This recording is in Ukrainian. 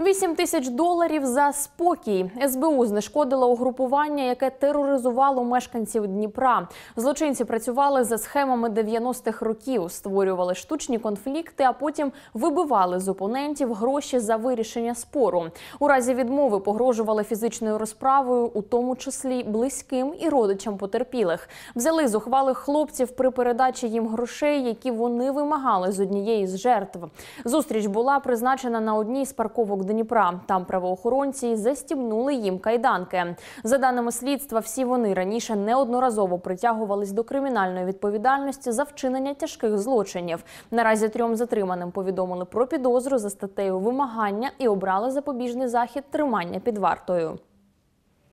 8 тисяч доларів за спокій. СБУ знешкодила угрупування, яке тероризувало мешканців Дніпра. Злочинці працювали за схемами 90-х років, створювали штучні конфлікти, а потім вибивали з опонентів гроші за вирішення спору. У разі відмови погрожували фізичною розправою, у тому числі близьким і родичам потерпілих. Взяли зухвалих хлопців при передачі їм грошей, які вони вимагали з однієї з жертв. Зустріч була призначена на одній з парковок. Дніпра. Там правоохоронці застібнули їм кайданки. За даними слідства, всі вони раніше неодноразово притягувались до кримінальної відповідальності за вчинення тяжких злочинів. Наразі трьом затриманим повідомили про підозру за статтею вимагання і обрали запобіжний захід тримання під вартою.